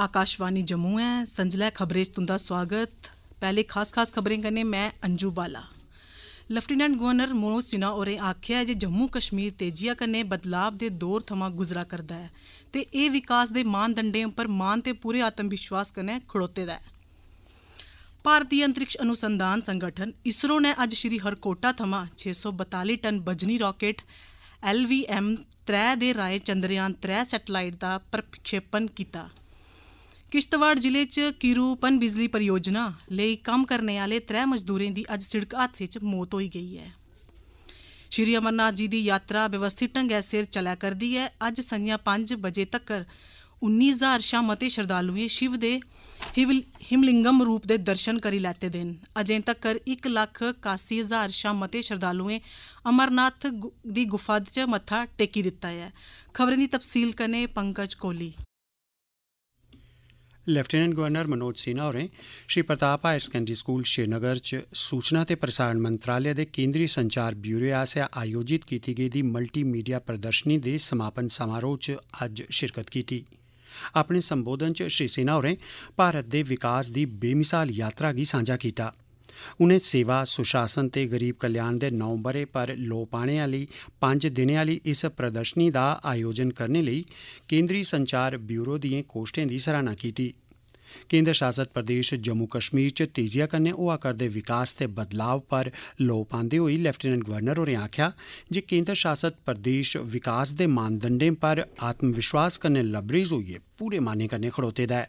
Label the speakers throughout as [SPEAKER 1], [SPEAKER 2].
[SPEAKER 1] ਆਕਾਸ਼ਵਾਨੀ ਜੰਮੂ ਹੈ ਸੰਜਲਾ ਖਬਰੇਜ ਤੁੰਦਾ ਸਵਾਗਤ ਪਹਿਲੇ ਖਾਸ ਖਾਸ ਖਬਰਾਂ ਕਨੇ ਮੈਂ ਅੰਜੂ ਬਾਲਾ ਲੈਫਟੀਨੈਂਟ ਗਵਰਨਰ ਮਨੋਜ ਸਿਨਾ ਹੋਰੇ ਆਖਿਆ ਜੇ ਜੰਮੂ ਕਸ਼ਮੀਰ ਤੇਜ਼ੀਆ ਕਨੇ ਬਦਲਾਵ ਦੇ ਦੌਰ ਥਮਾ ਗੁਜ਼ਰਾ ਕਰਦਾ ਹੈ ਤੇ ਇਹ ਵਿਕਾਸ ਦੇ ਮਾਨਦੰਡੇ ਉੱਪਰ ਮਾਨ ਤੇ ਪੂਰੇ ਆਤਮ ਵਿਸ਼ਵਾਸ ਕਨੇ ਖੜੋਤੇ ਦਾ ਹੈ ਭਾਰਤੀ ਅੰਤਰਿਕਸ਼ ਅਨੁਸੰਧਾਨ ਸੰਗਠਨ ਇਸਰੋ ਨੇ ਅੱਜ ਸ਼੍ਰੀ ਹਰਕੋਟਾ ਥਮਾ 642 ਟਨ ਬਜਨੀ ਰਾਕੇਟ ਐਲਵੀਐਮ 3 ਦੇ ਰਾਏ ਚੰਦਰਯਾਨ 3 ਸੈਟਲਾਈਟ ਦਾ ਪ੍ਰਖੇਪਣ ਕੀਤਾ ਕਿਸ਼ਤਵਾੜ ਜ਼ਿਲ੍ਹੇ 'ਚ ਕਿਰੂਪਨ ਬਿਜਲੀ ਪਰਿਯੋਜਨਾ ਲਈ ਕੰਮ ਕਰਨ ਵਾਲੇ ਤਰੇ ਮਜ਼ਦੂਰਾਂ ਦੀ ਅੱਜ ਸੜਕ ਹਾਦਸੇ 'ਚ ਮੌਤ ਹੋਈ ਗਈ ਹੈ। ਸ਼੍ਰੀ ਅਮਰਨਾਥ ਜੀ ਦੀ ਯਾਤਰਾ ਵਿਵਸਥਿਤ ਢੰਗ ਐ ਸਿਰ ਚਲਾ ਕਰਦੀ ਹੈ ਅੱਜ ਸੰਨਿਆ 5 ਵਜੇ ਤੱਕ 19000 ਸ਼ਾਮਤੇ ਸ਼ਰਧਾਲੂਏ ਸ਼ਿਵ ਦੇ ਹਿਮਲਿੰਗਮ ਰੂਪ ਦੇ ਦਰਸ਼ਨ ਕਰੀ ਲੈਤੇ ਦਿਨ ਅਜੇ ਤੱਕ 1 ਲੱਖ 81000 ਸ਼ਾਮਤੇ ਸ਼ਰਧਾਲੂਏ ਅਮਰਨਾਥ ਦੀ ਗੁਫਾ 'ਚ ਮੱਥਾ ਟੇਕੀ ਦਿੱਤਾ ਹੈ ਖਬਰਾਂ ਦੀ ਤਫਸੀਲ ਕਰਨੇ ਪੰਕਜ ਕੋਲੀ
[SPEAKER 2] ਲੈਫਟੀਨੈਂਟ ਗਵਰਨਰ ਮਨੋਜ ਸਿਨਾ ਹੋਰੇ Shri Pratap higher secondary school Srinagar ਚ ਸੂਚਨਾ ਤੇ ਪ੍ਰਸਾਰਣ ਮੰਤਰਾਲੇ ਦੇ ਕੇਂਦਰੀ ਸੰਚਾਰ ਬਿਊਰੋ ਆਸਿਆ ਆਯੋਜਿਤ ਕੀਤੀ ਗਈ ਦੀ ਮਲਟੀਮੀਡੀਆ ਪ੍ਰਦਰਸ਼ਨੀ ਦੇ ਸਮਾਪਨ ਸਮਾਰੋਹ ਚ ਅੱਜ ਸ਼ਿਰਕਤ ਕੀਤੀ ਆਪਣੇ ਸੰਬੋਧਨ ਚ ਸ਼੍ਰੀ ਸਿਨਾ ਹੋਰੇ ਭਾਰਤ ਦੇ ਵਿਕਾਸ ਦੀ ਬੇਮਿਸਾਲ ਯਾਤਰਾ ਦੀ ਸਾਂਝਾ ਕੀਤਾ ਉਨੇ ਸੇਵਾ ਸੁਸ਼ਾਸਨ ਤੇ ਗਰੀਬ ਕਲਿਆਣ ਦੇ ਬਰੇ ਪਰ ਲੋ ਪਾਣੇ ਵਾਲੀ 5 ਦਿਨੇ ਵਾਲੀ ਇਸ ਪ੍ਰਦਰਸ਼ਨੀ ਦਾ ਆਯੋਜਨ ਕਰਨ ਲਈ ਕੇਂਦਰੀ ਸੰਚਾਰ ਬਿਊਰੋ ਦੀਆਂ ਕੋਸ਼ਟਾਂ ਦੀ ਸਰਾਹਨਾ ਕੀਤੀ ਕੇਂਦਰ ਸ਼ਾਸਤ ਪ੍ਰਦੇਸ਼ ਜੰਮੂ ਕਸ਼ਮੀਰ ਚ ਤੇਜ਼ੀਆ ਕੰਨੇ ਉਹਾ ਕਰਦੇ ਵਿਕਾਸ ਤੇ ਬਦਲਾਅ ਪਰ ਲੋ ਪਾਉਂਦੇ ਹੋਈ ਲੈਫਟੀਨੈਂਟ ਗਵਰਨਰ ਹੋਰੇ ਆਖਿਆ ਜੇ ਕੇਂਦਰ ਸ਼ਾਸਤ ਪ੍ਰਦੇਸ਼ ਵਿਕਾਸ ਦੇ ਮਾਨਦੰਡੇ ਪਰ ਆਤਮ ਵਿਸ਼ਵਾਸ ਕਰਨੇ ਲਬਰੀਜ਼ ਹੋਈਏ ਪੂਰੇ ਮਾਨੇ ਕੰਨੇ ਖੜੋਤੇ ਦਾ ਹੈ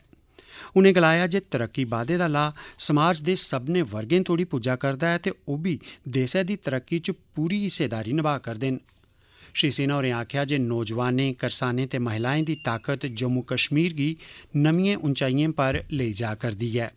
[SPEAKER 2] ਉਨੇ ਗਲਾਇਆ ਜੇ ਤਰੱਕੀ ਬਾਦੇ ਦਾ ਲਾ ਸਮਾਜ ਦੇ ਸਭ ਨੇ ਵਰਗੇ ਤੋੜੀ ਪੂਜਾ ਕਰਦਾ ਹੈ ਤੇ ਉਹ ਵੀ ਦੇਸ਼ ਦੀ ਤਰੱਕੀ ਚ ਪੂਰੀ ਹਿੱਸੇਦਾਰੀ ਨਿਭਾ ਕਰਦੇ ਨੇ ਸ਼੍ਰੀ ਸਿਨਾ ਹੋਰੇ ਆਖਿਆ ਜੇ ਨੌਜਵਾਨੇ ਕਰਸਾਨੇ ਤੇ ਮਹਿਲਾਵਾਂ ਦੀ ਤਾਕਤ ਜੰਮੂ ਕਸ਼ਮੀਰ ਦੀ ਨਵੀਆਂ ਉਚਾਈਆਂ ਪਰ ਲੈ ਜਾ ਕਰਦੀ ਹੈ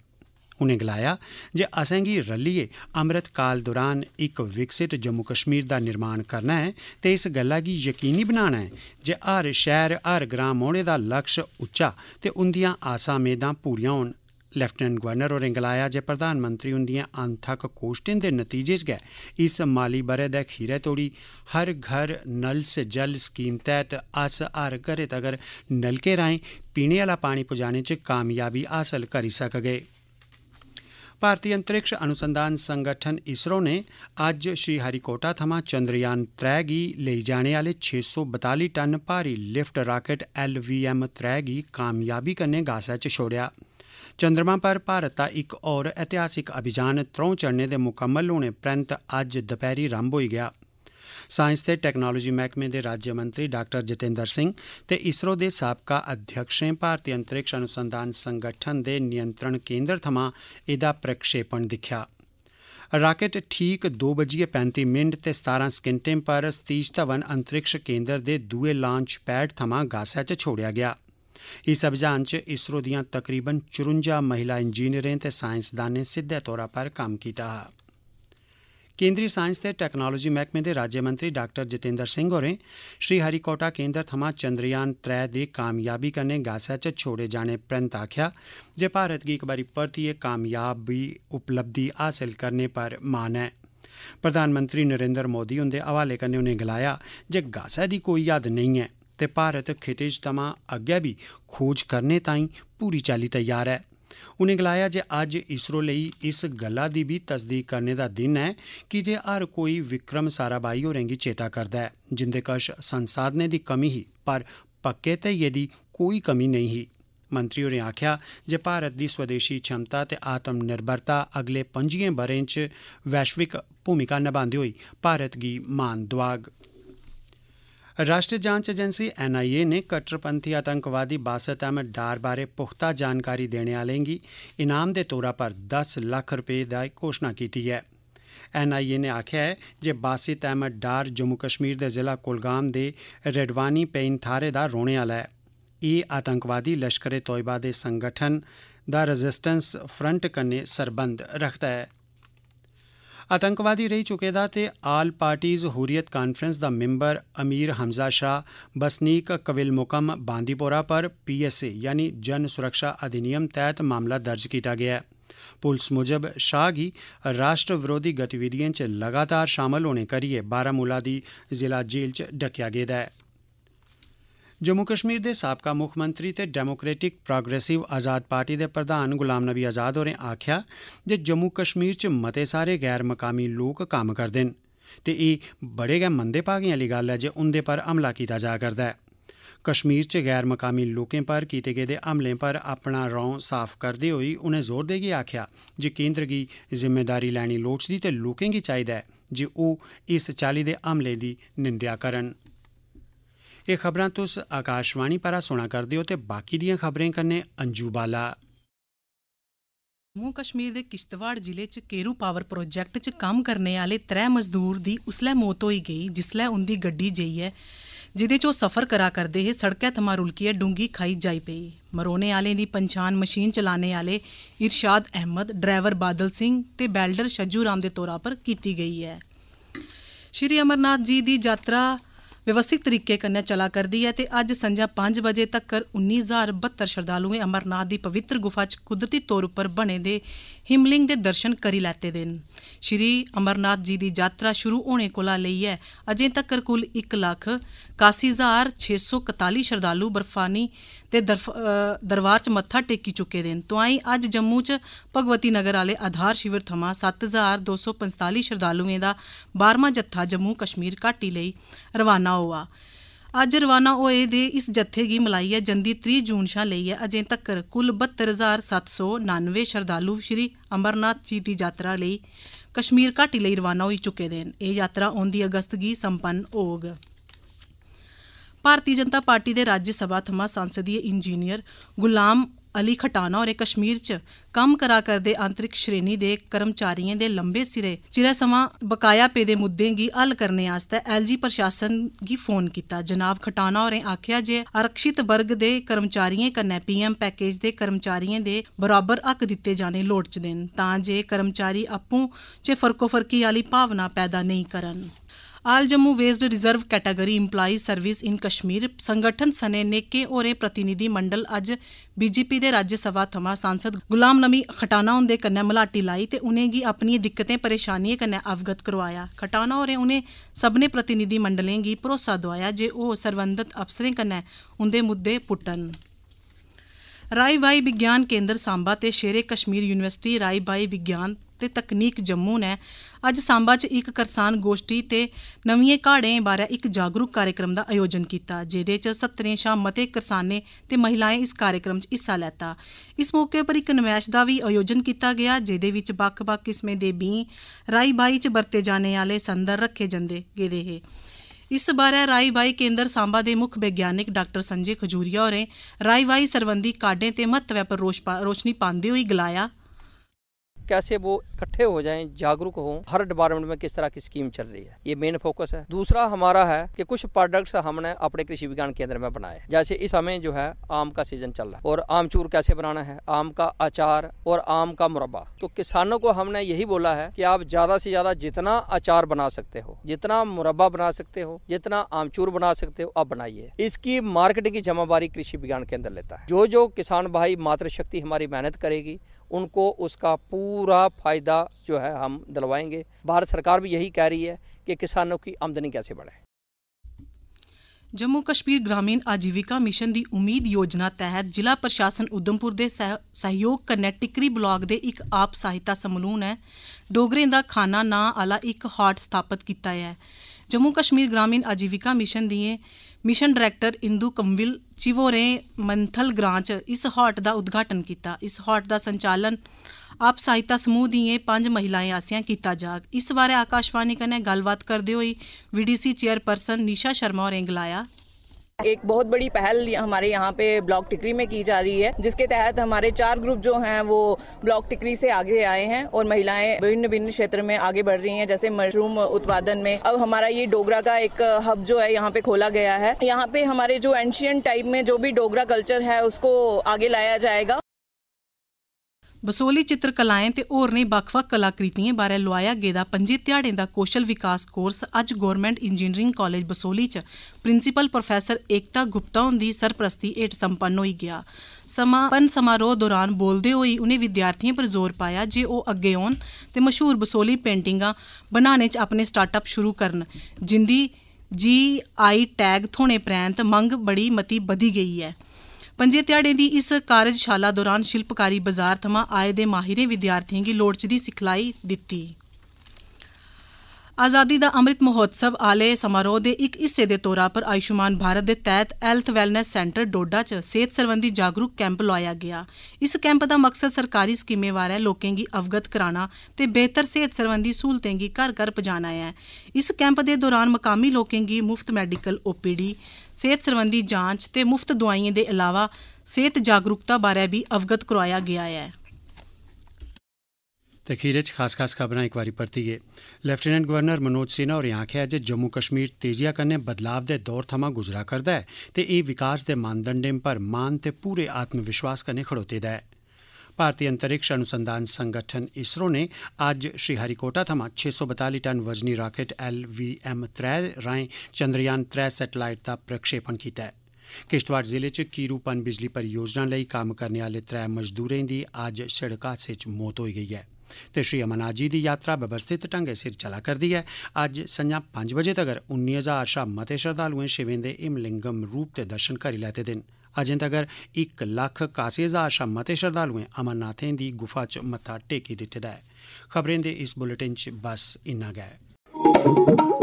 [SPEAKER 2] ਉਨੇ ਗਲਾਇਆ ਜੇ ਅਸਾਂ ਗੀ ਰਲੀਏ ਅੰਮ੍ਰਿਤ ਕਾਲ ਦੌਰਾਨ ਇੱਕ ਵਿਕਸਿਤ ਜੰਮੂ ਕਸ਼ਮੀਰ ਦਾ ਨਿਰਮਾਣ ਕਰਨਾ ਹੈ ਤੇ ਇਸ ਗੱਲਾਂ ਦੀ ਯਕੀਨੀ ਬਣਾਣਾ ਹੈ ਜੇ ਹਰ ਸ਼ਹਿਰ ਹਰ ਗ੍ਰਾਮ ਹੋਣੇ ਦਾ ਲਕਸ਼ ਉੱਚਾ ਤੇ ਉਹਦੀਆਂ ਆਸਾਂ ਮੇਦਾਂ ਪੂਰੀਆਂ ਹੋਣ ਲੈਫਟਨੈਂਟ ਗਵਰਨਰ ਹੋਰ ਇੰਗਲਾਇਆ ਜੇ ਪ੍ਰਧਾਨ ਮੰਤਰੀ ਹੁੰਦੀਆਂ ਅੰਥਕ ਕੋਸ਼ਟਿੰਗ ਦੇ ਨਤੀਜੇ ਜਗੈ ਇਸ ਮਾਲੀ ਬਰੇ ਦੇ ਖੀਰੇ ਤੋੜੀ ਹਰ ਘਰ ਨਲ ਸੇ ਜਲ ਸਕੀਮ ਤਹਿਤ ਅਸ ਹਰ ਘਰੇ ਤਗਰ ਨਲਕੇ ਰਾਈ ਪੀਣੇ ਵਾਲਾ ਪਾਣੀ ਪੁਜਾਣੇ ਚ ਕਾਮਯਾਬੀ ਹਾਸਲ ਕਰੀ ਸਕ ਗਏ भारती अंतरिक्ष अनुसंधान संगठन इसरो नै अज्ज श्रीहरिकोटा थमां चंद्रयान त्रै गी लेई जाने आले छे सौ बताली टन भारी lift rocket L V M त्रै गी कामयाबी कन्नै गासै च छोड़ेआ चंद्रमा पर भारत दा इक होर ऐतिहासिक अभियान त्र'ऊं चरणें दे मुकम्मल होने परैन्त अज्ज दपैहरी रम्भ होई गेआ ਸਾਇੰਸ ਤੇ ਟੈਕਨੋਲੋਜੀ ਮਹਿਕਮੇ ਦੇ ਰਾਜ ਮੰਤਰੀ ਡਾਕਟਰ ਜਤਿੰਦਰ ਸਿੰਘ ਤੇ ਇਸਰੋ ਦੇ ਸਾਬਕਾ ਨੇ ਭਾਰਤੀ ਅੰਤਰਿਕਸ਼ ਅਨੁਸੰਧਾਨ ਸੰਗਠਨ ਦੇ ਨਿਯੰਤਰਣ ਕੇਂਦਰ ਥਮਾ ਇਹਦਾ ਪ੍ਰਕਸ਼ੇਪਣ ਦਿਖਿਆ ਰਾਕੇਟ ਠੀਕ 2:35 ਮਿੰਟ ਤੇ 17 ਸਕਿੰਟਾਂ ਪਰ ਸਤੀਸ਼ ਧਵਨ ਅੰਤਰਿਕਸ਼ ਕੇਂਦਰ ਦੇ ਦੂਏ ਲਾਂਚ ਪੈਡ ਥਮਾਂ ਗਾਸਾ 'ਚ ਛੋੜਿਆ ਗਿਆ ਇਸ ਅਭਿਆਨ 'ਚ ਇਸਰੋ ਦੀਆਂ ਤਕਰੀਬਨ 54 ਮਹਿਲਾ ਇੰਜੀਨੀਅਰਾਂ ਤੇ ਸਾਇੰਸਦਾਨਾਂ ਨੇ ਸਿੱਧੇ ਤੌਰ 'ਤੇ ਕੰਮ ਕੀਤਾ ਹੈ केंद्रीय साइंस ते टैक्नोलोजी मैह्कमे दे राज्यमंत्री डॉक्टर जितेंद्र सिंह होरें श्रीहरिकोटा केंद्र थमा चंद्रयान त्रै दे कामयाबी कन्ने गासा च छोड़े जाने परैन्त आख्या जे भारत गी इक बारी परतियै कामयाबी उपलब्धि हासिल करने पर मान है प्रधानमंत्री नरेंद्र मोदी हुंदे हवाले कन्ने उन्हें गलाया जे गासा दी कोई याद नहीं है ते भारत खितिज थमां अग्गे भी खोज करने ताईं पूरी चाली तैयार है ਉਨੇ ਗਲਾਇਆ ਜੇ ਅੱਜ ਇਸਰੋ ਲਈ ਇਸ ਗੱਲਾਂ ਦੀ ਵੀ ਤਸਦੀਕ ਕਰਨ ਦਾ ਦਿਨ ਹੈ ਕਿ ਜੇ ਹਰ ਕੋਈ ਵਿਕਰਮ ਸਾਰਾਬਾਈ ਹੋ ਦੀ ਚੇਤਾ ਕਰਦਾ ਹੈ ਜਿੰਦੇ ਕਸ਼ ਸੰਸਾਧਨੇ ਦੀ ਕਮੀ ਹੀ ਪਰ ਪੱਕੇ ਤੇ ਯਦੀ ਕੋਈ ਕਮੀ ਨਹੀਂ ਹੀ ਮੰਤਰੀ ਹੋਰਾਂ ਆਖਿਆ ਜੇ ਭਾਰਤ ਦੀ ਸਵਦੇਸ਼ੀ ਛਮਤਾ ਤੇ ਆਤਮ ਨਿਰਭਰਤਾ ਅਗਲੇ 5 ਬਰੇਂ ਚ ਵੈਸ਼ਵਿਕ ਭੂਮਿਕਾ ਨਿਭਾਉਂਦੀ ਹੋਈ ਭਾਰਤ ਦੀ ਮਾਨ ਦਵਾਗ ਰਾਸ਼ਟਰੀ ਜਾਂਚ ਏਜੰਸੀ ਐਨਆਈਏ ਨੇ ਕਟਰਪੰਥੀ ਆਤੰਕਵਾਦੀ ਬਾਸਤ ਅਹਿਮਦ ਡਾਰ ਬਾਰੇ ਪੁਖਤਾ ਜਾਣਕਾਰੀ ਦੇਣ ਵਾਲੇਗੀ ਇਨਾਮ ਦੇ ਤੌਰ ਪਰ 10 ਲੱਖ ਰੁਪਏ ਦਾ ਘੋਸ਼ਣਾ ਕੀਤੀ ਹੈ ਐਨਆਈਏ ਨੇ ਆਖਿਆ ਹੈ ਜੇ ਬਾਸਤ ਅਹਿਮਦ ਡਾਰ ਜੰਮੂ ਕਸ਼ਮੀਰ ਦੇ ਜ਼ਿਲ੍ਹਾ ਕੁਲਗਾਮ ਦੇ ਰੈਡਵਾਨੀ ਪੈਨ ਥਾਰੇ ਦਾ ਰੋਣੇ ਵਾਲਾ ਹੈ ਇਹ ਆਤੰਕਵਾਦੀ ਲਸ਼ਕਰੇ ਤੋਇਬਾ ਦੇ ਸੰਗਠਨ ਦਾ ਰੈਜ਼ਿਸਟੈਂਸ ਫਰੰਟ ਕਨੇ ਸਰਬੰਧ ਰੱਖਦਾ ਹੈ ਆਤੰਕਵਾਦੀ ਰਹੀ ਚੁੱਕੇ ਦਾ ਤੇ ਆਲ ਪਾਰਟੀਜ਼ ਹੁਰੀਅਤ ਕਾਨਫਰੰਸ ਦਾ ਮੈਂਬਰ ਅਮੀਰ ਹਮਜ਼ਾ ਸ਼ਾ ਬਸਨੀਕ ਕਵਿਲ ਮੁਕਮ ਬਾਂਦੀਪੋਰਾ ਪਰ ਪੀਐਸਏ ਯਾਨੀ ਜਨ ਸੁਰੱਖਿਆ ਅਧਿਨਿਯਮ ਤਹਿਤ ਮਾਮਲਾ ਦਰਜ ਕੀਤਾ ਗਿਆ ਹੈ पुलस मुजब शाह गी राष्ट्र विरोधी गतिविधियें च लगातार शामल होने करियै बारामूला दी जिला जेल च डकेया गेदा ऐ ਜੰਮੂ ਕਸ਼ਮੀਰ ਦੇ ਸਾਬਕਾ ਮੁੱਖ ਮੰਤਰੀ ਤੇ ਡੈਮੋਕ੍ਰੈਟਿਕ ਪ੍ਰੋਗਰੈਸਿਵ ਆਜ਼ਾਦ ਪਾਰਟੀ ਦੇ ਪ੍ਰਧਾਨ ਗੁਲਾਮ ਨਬੀ ਆਜ਼ਾਦ ਹੋਰੇ ਆਖਿਆ ਜੇ ਜੰਮੂ ਕਸ਼ਮੀਰ ਚ ਮਤੇ ਸਾਰੇ ਗੈਰ ਮਕਾਮੀ ਲੋਕ ਕੰਮ ਕਰਦੇ ਨੇ ਤੇ ਇਹ ਬੜੇ ਗੈ ਮੰਦੇ ਪਾਗੀ ਵਾਲੀ ਗੱਲ ਹੈ ਜੇ ਉਹਦੇ ਪਰ ਹਮਲਾ ਕੀਤਾ ਜਾ ਕਰਦਾ ਹੈ ਕਸ਼ਮੀਰ ਚ ਗੈਰ ਮਕਾਮੀ ਲੋਕਾਂ ਪਰ ਕੀਤੇ ਗਏ ਦੇ ਹਮਲੇ ਪਰ ਆਪਣਾ ਰੌਂ ਸਾਫ਼ ਕਰਦੇ ਹੋਈ ਉਹਨੇ ਜ਼ੋਰ ਦੇ ਕੇ ਆਖਿਆ ਜੇ ਕੇਂਦਰ ਦੀ ਜ਼ਿੰਮੇਵਾਰੀ ਲੈਣੀ ਲੋਕਾਂ ਤੇ ਲੋਕਾਂ ਦੀ ਚਾਹੀਦਾ ਹੈ ਜੇ ਉਹ ਇਸ ਚਾਲੀ ਦੇ ਹਮਲੇ ਦੀ ਨਿੰਦਿਆ ਕਰਨ ਇਹ ਖਬਰਾਂ ਤੁਸ ਆਕਾਸ਼ਵਾਣੀ ਪਰ ਸੁਣਾ ਕਰਦੇ ਹੋ ਤੇ ਬਾਕੀ ਦੀਆਂ ਖਬਰਾਂ ਕਰਨੇ ਅੰਜੂ ਬਾਲਾ
[SPEAKER 1] ਮੂ ਕਸ਼ਮੀਰ ਦੇ ਕਿਸ਼ਤਵਾੜ ਜ਼ਿਲ੍ਹੇ ਚ ਕੇਰੂ ਪਾਵਰ ਪ੍ਰੋਜੈਕਟ ਚ ਕੰਮ ਕਰਨੇ ਵਾਲੇ ਤਰੇ ਮਜ਼ਦੂਰ ਦੀ ਉਸਲੇ ਮੌਤ ਹੋਈ ਗਈ ਜਿਸਲੇ ਉੰਦੀ ਗੱਡੀ ਜਈ ਹੈ ਜਿਹਦੇ ਚੋਂ ਸਫ਼ਰ ਕਰਾ ਕਰਦੇ ਇਹ ਸੜਕੇ ਥਮਾ ਰੁਲਕੀ ਹੈ ਡੂੰਗੀ ਖਾਈ ਜਾਈ ਪਈ ਮਰੋਨੇ ਵਾਲੇ ਦੀ ਪਛਾਣ ਮਸ਼ੀਨ ਚਲਾਣੇ ਵਾਲੇ ਇਰਸ਼ਾਦ ਅਹਿਮਦ ਡਰਾਈਵਰ ਬਾਦਲ ਸਿੰਘ ਤੇ ਬੈਲਡਰ ਸ਼ਜੂ ਰਾਮ ਦੇ ਤੌਰ ਪਰ ਕੀਤੀ ਗਈ ਹੈ ਸ਼੍ਰੀ ਅਮਰਨਾਥ ਜੀ ਦੀ ਯਾਤਰਾ ਵਿਵਸਥਿਤ ਤਰੀਕੇ ਕੰਨੇ ਚਲਾ ਕਰਦੀ ਹੈ ਤੇ ਅੱਜ ਸੰਜਾ 5 ਵਜੇ ਤੱਕ 19072 ਸ਼ਰਧਾਲੂਏ ਅਮਰਨਾਥ ਦੀ ਪਵਿੱਤਰ ਗੁਫਾ ਚ ਕੁਦਰਤੀ ਤੌਰ ਉੱਪਰ ਬਣੇ ਦੇ ਹਿਮਲਿੰਗ ਦੇ ਦਰਸ਼ਨ ਕਰੀ ਲਾਤੇ ਦੇਨ ਸ਼੍ਰੀ ਅਮਰਨਾਥ ਜੀ ਦੀ ਯਾਤਰਾ ਸ਼ੁਰੂ ਹੋਣੇ ਕੋਲਾ ਲਈ ਹੈ ਅਜੇ ਤੱਕ ਕੁੱਲ 1 ਲੱਖ 81641 ਸ਼ਰਧਾਲੂ ਬਰਫਾਨੀ ਤੇ ਦਰਬਾਰ ਚ ਮੱਥਾ ਟੇਕੀ ਚੁੱਕੇ ਦੇਨ ਤੁਆਈ ਅੱਜ ਜੰਮੂ ਚ ਭਗਵਤੀ ਨਗਰ ਵਾਲੇ ਆਧਾਰ ਸ਼ਿਵਰ ਥਮਾ 7245 ਸ਼ਰਧਾਲੂਆਂ ਦਾ 12ਵਾਂ ਜੱਥਾ ਜੰਮੂ ਕਸ਼ਮੀਰ ਘਾਟੀ ਲਈ ਰਵਾਨਾ ਹੋਆ ਅੱਜ ਰਵਾਨਾ ਹੋਏ ਦੇ ਇਸ ਜੱਥੇ ਦੀ ਮਲਾਈ ਹੈ ਜੰਦੀ 30 ਜੂਨ ਸ਼ਾ ਲਈ ਹੈ ਅਜੇ ਤੱਕ ਕੁੱਲ 72799 ਸ਼ਰਧਾਲੂ ਸ਼੍ਰੀ ਅਮਰਨਾਥ ਜੀ ਦੀ ਯਾਤਰਾ ਲਈ ਕਸ਼ਮੀਰ ਘਾਟੀ ਲਈ ਰਵਾਨਾ ਹੋਈ ਚੁੱਕੇ ਦੇ ਇਹ ਯਾਤਰਾ 19 ਅਗਸਤ ਦੀ ਸੰਪੰਨ ਹੋਗ ਭਾਰਤੀ ਜਨਤਾ ਪਾਰਟੀ ਦੇ ਰਾਜ ਸਭਾ ਥਮਾ ਸੰਸਦੀ ਇੰਜੀਨੀਅਰ ਗੁਲਾਮ ਅਲੀ ਖਟਾਨਾ ਔਰ ਕਸ਼ਮੀਰ 'ਚ ਕੰਮ ਕਰਾ ਕਰਦੇ ਆਂਤਰਿਕ ਸ਼੍ਰੇਣੀ ਦੇ ਕਰਮਚਾਰੀਆਂ ਦੇ ਲੰਬੇ ਸਿਰੇ ਚਿਰਾ ਸਮਾਂ ਬਕਾਇਆ ਪੇ ਦੇ ਮੁੱਦੇ ਗੀ ਹੱਲ ਕਰਨੇ ਆਸਤੇ ਐਲਜੀ ਪ੍ਰਸ਼ਾਸਨ ਗੀ ਫੋਨ ਕੀਤਾ ਜਨਾਬ ਖਟਾਨਾ ਔਰੇ ਆਖਿਆ ਜੇ ਅਰਖਸ਼ਿਤ ਵਰਗ ਦੇ ਕਰਮਚਾਰੀਆਂ ਕੰਨੇ ਪੀਐਮ ਪੈਕੇਜ ਦੇ ਕਰਮਚਾਰੀਆਂ ਦੇ ਬਰਾਬਰ ਹੱਕ ਦਿੱਤੇ ਜਾਣੇ ਚ ਦੇਣ ਤਾਂ ਜੇ ਕਰਮਚਾਰੀ ਆਪੂ 'ਚ ਫਰਕੋ ਫਰਕੀ ਵਾਲੀ ਭਾਵਨਾ ਪੈਦਾ ਨਹੀਂ ਕਰਨ ਆਲ ਜੰਮੂ ਵੇਸਡ reserve category employee service in Kashmir ਸੰਗਠਨ ਸਨੇ ਨੇ ਕੇ ਔਰੇ ਪ੍ਰਤੀਨਿਧੀ ਮੰਡਲ ਅੱਜ ਬੀਜੇਪੀ ਦੇ ਰਾਜ ਸਭਾ ਥਮਾ ਸੰਸਦ ਗੁਲਾਮ ਨਮੀ ਖਟਾਨਾ ਹੁੰਦੇ ਕੰਨੇ ਮਲਾਟੀ ਲਾਈ ਤੇ ਉਹਨੇ ਗੀ ਆਪਣੀ ਦਿੱਕਤਾਂ ਪਰੇਸ਼ਾਨੀਆਂ ਕੰਨੇ ਅਵਗਤ ਕਰਵਾਇਆ ਖਟਾਨਾ ਔਰੇ ਉਹਨੇ ਸਭਨੇ ਪ੍ਰਤੀਨਿਧੀ ਮੰਡਲੇ ਗੀ ਭਰੋਸਾ ਦਵਾਇਆ ਜੇ ਉਹ ਸਰਵੰਧਤ ਅਫਸਰੇ ਕੰਨੇ ਹੁੰਦੇ ਮੁੱਦੇ ਪੁੱਟਨ ਰਾਈ ਬਾਈ ਵਿਗਿਆਨ ਕੇਂਦਰ ਸਾਂਬਾ ਤੇ ਸ਼ੇਰੇ ਕਸ਼ਮੀਰ ਯੂਨੀਵਰਸਿਟੀ ਰਾਈ ਬਾਈ ਵਿਗਿਆਨ ਤੇ ਤਕਨੀਕ ਜੰਮੂ ਨੇ ਅੱਜ ਸਾਂਬਾ 'ਚ ਇੱਕ ਕਿਸਾਨ ਗੋਸ਼ਟੀ ਤੇ ਨਵੀਆਂ ਕਾੜੇ ਬਾਰੇ ਇੱਕ ਜਾਗਰੂਕ ਕਾਰਜਕ੍ਰਮ ਦਾ ਆਯੋਜਨ ਕੀਤਾ ਜਿਹਦੇ 'ਚ 70 ਸ਼ਾ ਮਤੇ ਕਿਸਾਨੇ ਤੇ ਮਹਿਲਾਵਾਂ ਇਸ ਕਾਰਜਕ੍ਰਮ 'ਚ ਹਿੱਸਾ ਲੈਤਾ ਇਸ ਮੌਕੇ ਪਰ ਇੱਕ ਨਮੈਸ਼ ਦਾ ਵੀ ਆਯੋਜਨ ਕੀਤਾ ਗਿਆ ਜਿਹਦੇ ਵਿੱਚ ਵੱਖ-ਵੱਖ ਕਿਸਮੇ ਦੇ ਬੀ ਰਾਈ ਬਾਈ 'ਚ ਵਰਤੇ ਜਾਣੇ ਵਾਲੇ ਸੰਦਰ ਰੱਖੇ ਜਾਂਦੇ ਗਏ ਹੈ ਇਸ ਬਾਰੇ ਬਾਈ ਕੇਂਦਰ ਸਾਂਬਾ ਦੇ ਮੁੱਖ ਵਿਗਿਆਨਿਕ ਡਾਕਟਰ ਸੰਜੀਤ ਖਜੂਰੀਆ ਹੋਰੇ ਬਾਈ ਸਰਵੰਦੀ ਕਾਢੇ ਤੇ ਮਹੱਤਵ ਪਰ ਰੋਸ਼ਨੀ ਪਾਉਂਦੇ ਹੋਈ ਗਲਾਇਆ
[SPEAKER 2] कैसे वो इकट्ठे हो जाएं जागरूक हों हर डिपार्टमेंट में किस तरह की स्कीम चल रही है ये मेन फोकस है दूसरा हमारा है कि कुछ प्रोडक्ट्स हमने अपने कृषि विज्ञान केंद्र में बनाए जैसे इस समय जो है आम का सीजन चल रहा है और आमचूर कैसे बनाना है आम का अचार और आम का मुरबा तो किसानों को हमने यही बोला है कि आप ज्यादा से ज्यादा जितना अचार बना सकते हो जितना मुरबा बना सकते हो जितना आमचूर बना सकते हो आप बनाइए इसकी मार्केटिंग की जिम्मेवारी कृषि विज्ञान केंद्र लेता है जो जो किसान भाई मातृ शक्ति हमारी मेहनत करेगी उनको उसका पूरा फ़ायदा जो है हम दिलवाएंगे भारत सरकार भी यही कह रही है कि किसानों की आमदनी कैसे बढ़े
[SPEAKER 1] ਜੰਮੂ ਕਸ਼ਮੀਰ ਗ੍ਰਾਮੀਣ ਆਜੀਵਿਕਾ ਮਿਸ਼ਨ ਦੀ ਉਮੀਦ ਯੋਜਨਾ ਤਹਿਤ ਜ਼ਿਲ੍ਹਾ ਪ੍ਰਸ਼ਾਸਨ ਉਦਮਪੁਰ ਦੇ ਸਹਿਯੋਗ ਕਰਨੇ ਟਿਕਰੀ ਬਲਾਕ ਦੇ ਇੱਕ ਆਪ ਸਹਾਇਤਾ ਸਮਲੂਨ ਹੈ ਡੋਗਰੇ ਦਾ ਖਾਣਾ ਨਾਂ ਆਲਾ ਇੱਕ ਹਾਟ ਸਥਾਪਿਤ ਕੀਤਾ ਹੈ ਜੰਮੂ ਕਸ਼ਮੀਰ ਗ੍ਰਾਮੀਣ ਆਜੀਵਿਕਾ ਮਿਸ਼ਨ ਦੀਆਂ ਮਿਸ਼ਨ ਡਾਇਰੈਕਟਰ ਇੰਦੂ ਕੰਵਿਲ ਚਿਵੋਰੇ ਮੰਥਲ ਗ੍ਰਾਂਚ ਇਸ ਹਾਟ ਦਾ ਉਦਘਾਟਨ ਕੀਤਾ ਇਸ ਹਾਟ ਦਾ ਸੰਚਾਲਨ ਆਪ ਸਹਾਇਤਾ ਸਮੂਹ ਦੀਆਂ ਪੰਜ ਮਹਿਲਾਵਾਂ ਆਸੀਆਂ ਕੀਤਾ ਜਾਗ ਇਸ ਬਾਰੇ ਆਕਾਸ਼ਵਾਣੀ ਕਨੇ ਗੱਲਬਾਤ ਕਰਦੇ ਹੋਈ ਵੀਡੀਸੀ ਚੇਅਰਪਰਸਨ ਨੀਸ਼ਾ ਸ਼ਰਮਾ ਹੋਰ ਇੰਗਲਾਇਆ एक बहुत बड़ी पहल हमारे यहाँ पे ब्लॉक टिकरी में की जा रही है जिसके तहत हमारे चार ग्रुप जो हैं वो ब्लॉक टिकरी से आगे आए हैं और महिलाएं विभिन्न भिन्न क्षेत्र में आगे बढ़ रही हैं जैसे मशरूम उत्पादन में अब हमारा ये डोगरा का एक हब जो है यहाँ पे खोला गया है यहाँ पे हमारे जो एंशियंट टाइप में जो भी डोगरा कल्चर है उसको आगे लाया जाएगा ਬਸੋਲੀ ਚਿੱਤਰਕਲਾएं ਤੇ ਹੋਰ ਨੇ ਵੱਖ-ਵੱਖ ਕਲਾਕ੍ਰਿਤੀਆਂ ਬਾਰੇ ਲੁਆਇਆ ਗਿਆ ਦਾ ਪੰਜੇ ਧਿਆੜੇ ਦਾ ਕੌਸ਼ਲ ਵਿਕਾਸ ਕੋਰਸ ਅੱਜ ਗਵਰਨਮੈਂਟ ਇੰਜੀਨੀਅਰਿੰਗ ਕਾਲਜ ਬਸੋਲੀ 'ਚ ਪ੍ਰਿੰਸੀਪਲ ਪ੍ਰੋਫੈਸਰ ਏਕਤਾ ਗੁਪਤਾ ਹੁੰਦੀ ਸਰਪ੍ਰਸਤੀ ਹੇਠ ਸੰਪੰਨ ਹੋਈ ਗਿਆ ਸਮਾਪਨ ਸਮਾਰੋਹ ਦੌਰਾਨ ਬੋਲਦੇ ਹੋਈ ਉਹਨੇ ਵਿਦਿਆਰਥੀਆਂ ਪਰ ਜ਼ੋਰ ਪਾਇਆ ਜੇ ਉਹ ਅੱਗੇ ਆਉਣ ਤੇ ਮਸ਼ਹੂਰ ਬਸੋਲੀ ਪੇਂਟਿੰਗਾਂ ਬਣਾਉਣੇ 'ਚ ਆਪਣੇ ਸਟਾਰਟਅਪ ਸ਼ੁਰੂ ਕਰਨ ਜਿੰਦੀ ਜੀ ਆਈ ਟੈਗ ਥੋਣੇ ਪ੍ਰੈਂਤ ਮੰਗ ਬੜੀ ਮਤੀ ਵਧੀ ਗਈ ਹੈ ਪੰਜੇ ਤਿਆੜੇ ਦੀ ਇਸ ਕਾਰਜਸ਼ਾਲਾ ਦੌਰਾਨ ਸ਼ਿਲਪਕਾਰੀ ਬਾਜ਼ਾਰ ਥਮਾ ਆਏ ਦੇ ਮਾਹਿਰੇ ਵਿਦਿਆਰਥੀਆਂ ਗੀ ਲੋੜਚਦੀ ਸਿਖਲਾਈ ਦਿੱਤੀ ਆਜ਼ਾਦੀ ਦਾ ਅੰਮ੍ਰਿਤ ਮਹੋਤਸਵ ਆਲੇ ਸਮਾਰੋਹ ਦੇ ਇੱਕ ਹਿੱਸੇ ਦੇ ਤੌਰ 'ਤੇ ਆਯੁਸ਼ਮਾਨ ਭਾਰਤ ਦੇ ਤਹਿਤ ਹੈਲਥ ਵੈਲਨੈਸ ਸੈਂਟਰ ਡੋਡਾ 'ਚ ਸਿਹਤ ਸੰਬੰਧੀ ਜਾਗਰੂਕ ਕੈਂਪ ਲਾਇਆ ਗਿਆ। ਇਸ ਕੈਂਪ ਦਾ ਮਕਸਦ ਸਰਕਾਰੀ ਸਕੀਮੇ ਹੈ ਲੋਕਾਂ ਦੀ ਅਵਗਤ ਕਰਾਣਾ ਤੇ ਬਿਹਤਰ ਸਿਹਤ ਸੰਬੰਧੀ ਸਹੂਲਤਾਂ ਦੀ ਘਰ-ਘਰ ਪਹੁੰਚਾਣਾ ਹੈ। ਇਸ ਕੈਂਪ ਦੇ ਦੌਰਾਨ ਮਕਾਮੀ ਲੋਕਾਂ ਦੀ ਮੁਫਤ ਮੈਡੀਕਲ ਓਪੀਡੀ ਸਿਹਤ ਸੰਬੰਧੀ ਜਾਂਚ ਤੇ ਮੁਫਤ ਦਵਾਈਆਂ ਦੇ ਇਲਾਵਾ ਸਿਹਤ ਜਾਗਰੂਕਤਾ ਬਾਰੇ ਵੀ ਅਵਗਤ ਕਰਵਾਇਆ ਗਿਆ ਹੈ
[SPEAKER 2] ਖੀਰੇ ਚ ਖਾਸ-ਖਾਸ ਖਬਰਾਂ ਇੱਕ ਵਾਰੀ ਪੜਤੀਏ ਲੈਫਟੀਨੈਂਟ ਗਵਰਨਰ ਮਨੋਜ ਸਿਨਹਾ ਹੋਰੇ ਕਿਹਾ ਜੇ ਜੰਮੂ ਕਸ਼ਮੀਰ ਤੇਜ਼ੀਆ ਕਰਨੇ ਬਦਲਾਵ ਦੇ ਦੌਰ ਥਮਾ ਗੁਜ਼ਰਾ ਕਰਦਾ ਹੈ ਤੇ ਇਹ ਵਿਕਾਸ ਦੇ ਮਾਨਦੰਡੇਂ ਪਰ ਮਾਨ ਤੇ ਪੂਰੇ ਆਤਮ ਵਿਸ਼ਵਾਸ ਕਨੇ ਖੜੋਤੇ ਦਾ ਹੈ ਭਾਰਤੀ ਅੰਤਰਿਕਸ਼ ਅਨੁਸੰਧਾਨ ਸੰਗਠਨ ਇਸਰੋ ਨੇ ਅੱਜ ਸ਼੍ਰੀ ਹਰੀਕੋਟਾ ਥਮਾ 642 ਟਨ ਵਜ਼ਨੀ ਰਾਕੇਟ LVM3 ਰਾਏ ਚੰਦਰਯਾਨ 3 ਸੈਟੇਲਾਈਟ ਦਾ ਪ੍ਰਕਸ਼ੇਪਣ ਕੀਤਾ ਹੈ। ਕਿਸ਼ਤਵਾੜ ਜ਼ਿਲ੍ਹੇ ਚ ਕੀਰੂਪਨ ਬਿਜਲੀ ਪਰਯੋਜਨਾ ਲਈ ਕੰਮ ਕਰਨ ਵਾਲੇ ਤਰੇ ਮਜ਼ਦੂਰਾਂ ਦੀ ਅੱਜ ਸੜਕਾ ਸੇਚ ਚ ਮੌਤ ਹੋ ਗਈ ਹੈ। ਤੇ ਸ਼੍ਰੀ ਅਮਨਾਜੀ ਦੀ ਯਾਤਰਾ ਬਵਸਥਿਤ ਟੰਗੇ ਸਿਰ ਚਲਾ ਕਰਦੀ ਹੈ ਅੱਜ ਸੰਜਾ 5 ਵਜੇ ਤੱਕ 19000 ਸ਼ਾਮ ਮਤੇ ਸ਼ਰਧਾਲੂਆਂ ਸ਼ਿਵੇਂ ਦੇ ਇਮਲਿੰਗਮ ਰੂਪ ਤੇ ਦਰਸ਼ਨ ਕਰੀ ਲੈਤੇ ਦਿਨ अजें तगर इक लक्ख कासी हजार शा मते श्रद्वालुएं अमरनाथें दी गुफा च मत्था टेकी दित्ते दा ऐ खबरें दे इस बुलेटिन च बस इन्ना गै